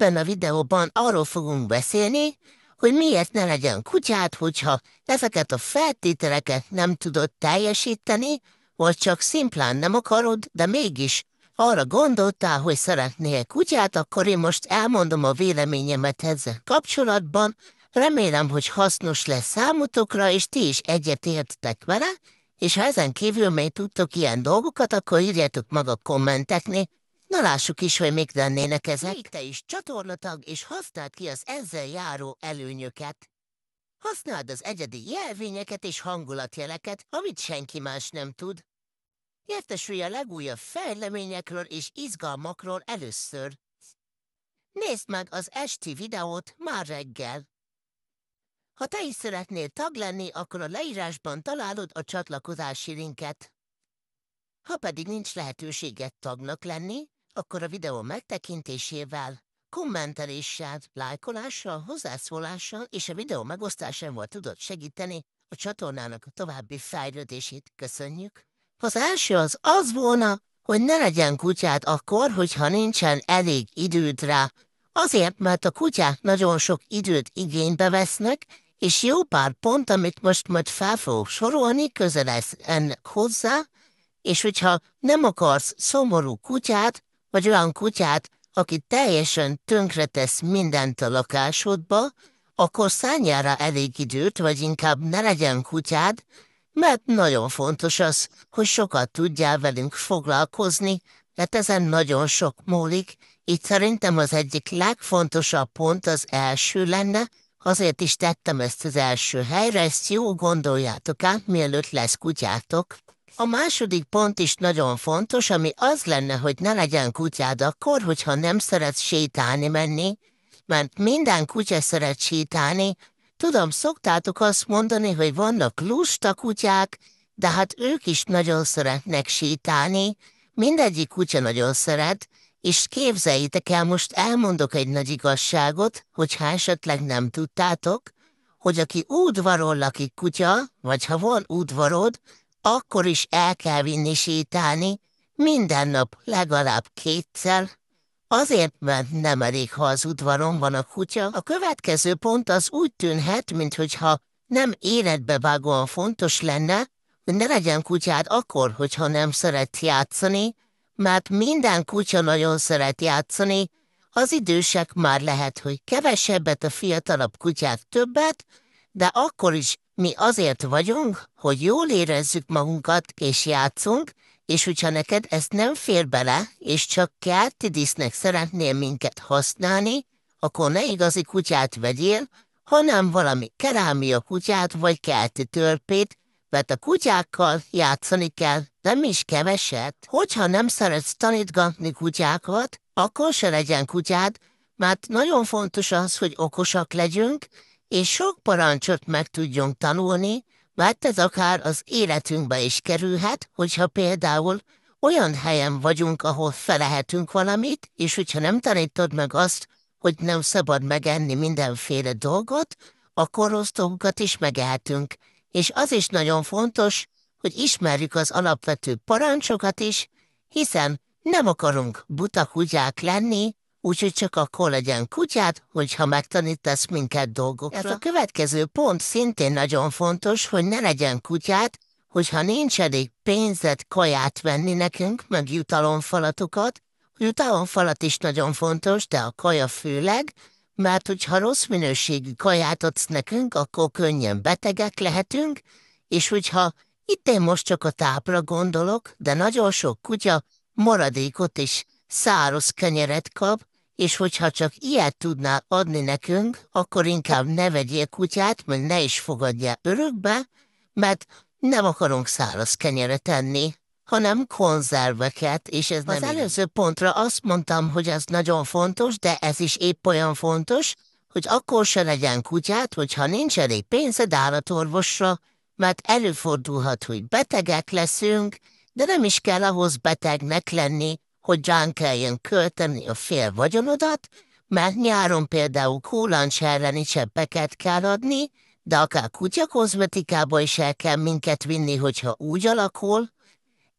Ebben a videóban arról fogunk beszélni, hogy miért ne legyen kutyát, hogyha ezeket a feltételeket nem tudod teljesíteni, vagy csak szimplán nem akarod, de mégis arra gondoltál, hogy szeretnél kutyát, akkor én most elmondom a véleményemet ezzel kapcsolatban. Remélem, hogy hasznos lesz számotokra, és ti is egyetértetek vele, és ha ezen kívül még tudtok ilyen dolgokat, akkor írjátok meg a kommenteknél, Na lássuk is, hogy mik lennének ezek. Még te is csatornatag, és használd ki az ezzel járó előnyöket. Használd az egyedi jelvényeket és hangulatjeleket, amit senki más nem tud. Értesülj a legújabb fejleményekről és izgalmakról először. Nézd meg az esti videót már reggel. Ha te is szeretnél tag lenni, akkor a leírásban találod a csatlakozási linket. Ha pedig nincs lehetőséged tagnak lenni, akkor a videó megtekintésével, kommenteléssel, lájkolással, hozzászólással és a videó megosztásával tudod segíteni a csatornának a további fejlődését. Köszönjük! Az első az az volna, hogy ne legyen kutyád akkor, hogyha nincsen elég időd rá. Azért, mert a kutyák nagyon sok időt igénybe vesznek, és jó pár pont, amit most majd fel fogok sorolni, közel lesz ennek hozzá, és hogyha nem akarsz szomorú kutyát, vagy olyan kutyát, aki teljesen tönkretesz mindent a lakásodba, akkor szányára elég időt, vagy inkább ne legyen kutyád, mert nagyon fontos az, hogy sokat tudjál velünk foglalkozni, mert ezen nagyon sok múlik, így szerintem az egyik legfontosabb pont az első lenne, azért is tettem ezt az első helyre, ezt jó gondoljátok át, mielőtt lesz kutyátok. A második pont is nagyon fontos, ami az lenne, hogy ne legyen kutyád akkor, hogyha nem szeretsz sétálni menni, mert minden kutya szeret sétálni. Tudom, szoktátok azt mondani, hogy vannak lusta kutyák, de hát ők is nagyon szeretnek sétálni, mindegyik kutya nagyon szeret, és képzeljétek el, most elmondok egy nagy igazságot, hogyha esetleg nem tudtátok, hogy aki udvarol lakik kutya, vagy ha van udvarod, akkor is el kell vinni sétálni, minden nap legalább kétszer, Azért, mert nem elég, ha az udvaron van a kutya, a következő pont az úgy tűnhet, mintha nem életbevágóan fontos lenne, hogy ne legyen kutyád akkor, hogyha nem szeret játszani, mert minden kutya nagyon szeret játszani, az idősek már lehet, hogy kevesebbet, a fiatalabb kutyák többet, de akkor is mi azért vagyunk, hogy jól érezzük magunkat és játszunk, és hogyha neked ezt nem fér bele, és csak kerti disznek szeretnél minket használni, akkor ne igazi kutyát vegyél, hanem valami kerámia kutyát vagy kerti törpét, mert a kutyákkal játszani kell, nem is keveset. Hogyha nem szeretsz tanítgatni kutyákat, akkor se legyen kutyád, mert nagyon fontos az, hogy okosak legyünk, és sok parancsot meg tudjunk tanulni, mert ez akár az életünkbe is kerülhet, hogyha például olyan helyen vagyunk, ahol felehetünk valamit, és hogyha nem tanítod meg azt, hogy nem szabad megenni mindenféle dolgot, akkor rossz dolgokat is megehetünk. És az is nagyon fontos, hogy ismerjük az alapvető parancsokat is, hiszen nem akarunk buta kutyák lenni, úgyhogy csak akkor legyen kutyád, hogyha megtanítasz minket dolgokra. Ez a következő pont szintén nagyon fontos, hogy ne legyen kutyád, hogyha nincs elég pénzed kaját venni nekünk, meg jutalomfalatokat, jutalomfalat is nagyon fontos, de a kaja főleg, mert hogyha rossz minőségű kaját adsz nekünk, akkor könnyen betegek lehetünk, és hogyha itt én most csak a tápra gondolok, de nagyon sok kutya maradékot is száros kenyeret kap, és hogyha csak ilyet tudnál adni nekünk, akkor inkább ne vegyél kutyát, mert ne is fogadja örökbe, mert nem akarunk száraz kenyeret enni, hanem konzerveket, és ez nem Az előző pontra azt mondtam, hogy ez nagyon fontos, de ez is épp olyan fontos, hogy akkor se legyen kutyát, hogyha nincs elég pénzed állatorvosra, mert előfordulhat, hogy betegek leszünk, de nem is kell ahhoz betegnek lenni, hogy rán kelljen költeni a fél vagyonodat, mert nyáron például kólancs elleni cseppeket kell adni, de akár kutyakozmetikába is el kell minket vinni, hogyha úgy alakul,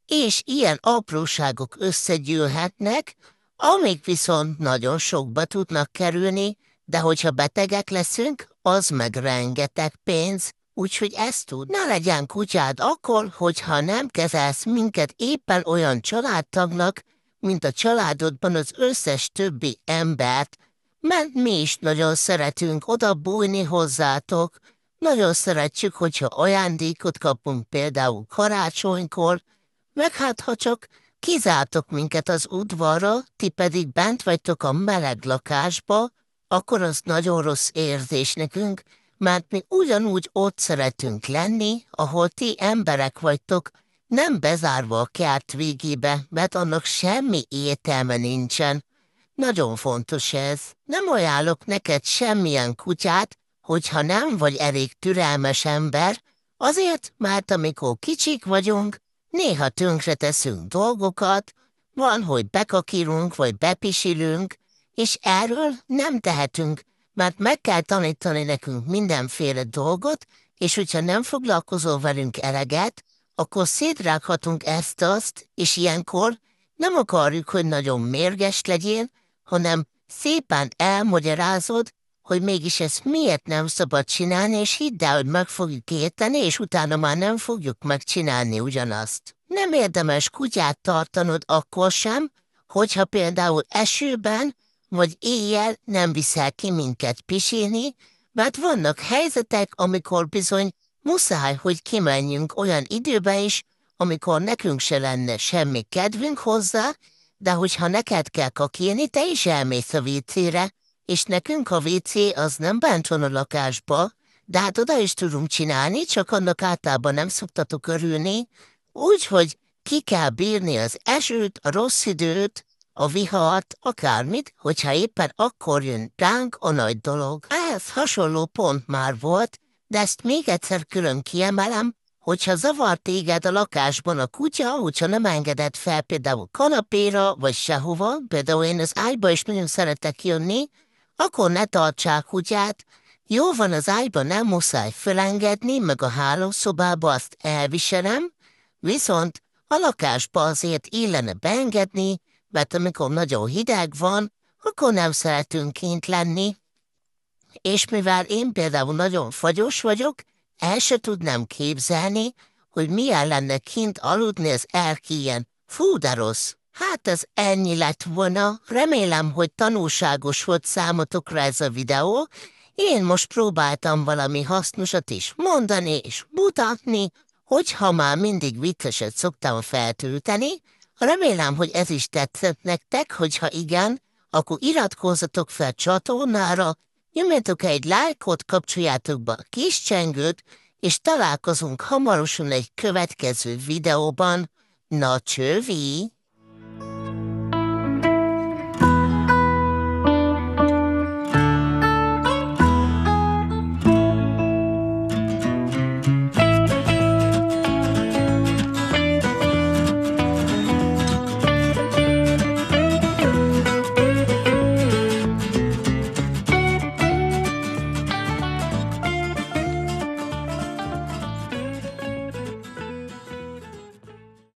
és ilyen apróságok összegyűlhetnek, amik viszont nagyon sokba tudnak kerülni, de hogyha betegek leszünk, az meg rengeteg pénz, úgyhogy ezt tud. Ne legyen kutyád akkor, hogyha nem kezelsz minket éppen olyan családtagnak, mint a családodban az összes többi embert, mert mi is nagyon szeretünk oda bújni hozzátok. Nagyon szeretjük, hogyha ajándékot kapunk például karácsonykor, meg hát ha csak kizártok minket az udvarra, ti pedig bent vagytok a meleg lakásba, akkor az nagyon rossz érzés nekünk, mert mi ugyanúgy ott szeretünk lenni, ahol ti emberek vagytok, nem bezárva a kert végébe, mert annak semmi értelme nincsen. Nagyon fontos ez. Nem ajánlok neked semmilyen kutyát, hogyha nem vagy elég türelmes ember, azért, mert amikor kicsik vagyunk, néha tönkre teszünk dolgokat, van, hogy bekakírunk vagy bepisilünk, és erről nem tehetünk, mert meg kell tanítani nekünk mindenféle dolgot, és hogyha nem foglalkozol velünk eleget, akkor szétrághatunk ezt-azt, és ilyenkor nem akarjuk, hogy nagyon mérges legyél, hanem szépen elmagyarázod, hogy mégis ezt miért nem szabad csinálni, és hidd el, hogy meg fogjuk érteni, és utána már nem fogjuk megcsinálni ugyanazt. Nem érdemes kutyát tartanod akkor sem, hogyha például esőben vagy éjjel nem viszel ki minket pisilni, mert vannak helyzetek, amikor bizony Muszáj, hogy kimenjünk olyan időbe is, amikor nekünk se lenne semmi kedvünk hozzá, de hogyha neked kell kakilni, te is elmész a vécére, és nekünk a WC az nem bent van a lakásba, de hát oda is tudunk csinálni, csak annak általában nem szoktatok örülni, úgyhogy ki kell bírni az esőt, a rossz időt, a vihart, akármit, hogyha éppen akkor jön ránk a nagy dolog. Ehhez hasonló pont már volt, de ezt még egyszer külön kiemelem, hogyha zavar téged a lakásban a kutya, hogyha nem engedett fel például kanapéra, vagy sehova, például én az ágyba is nagyon szeretek jönni, akkor ne tartsák kutyát, jó van az ágyba, nem muszáj felengedni, meg a hálószobába azt elviselem, viszont a lakásba azért illene beengedni, mert amikor nagyon hideg van, akkor nem szeretünk kint lenni. És mivel én például nagyon fagyos vagyok, el se tudnám képzelni, hogy milyen lenne kint aludni az erkélyen. Fú, de rossz! Hát ez ennyi lett volna. Remélem, hogy tanulságos volt számotokra ez a videó. Én most próbáltam valami hasznosat is mondani és mutatni, hogyha már mindig vicceset szoktam feltölteni. Remélem, hogy ez is tetszett nektek, hogyha igen, akkor iratkozzatok fel csatornára, Nyomjatok egy lájkot, kapcsoljátok be a kis csengőt, és találkozunk hamarosan egy következő videóban. Na csövi!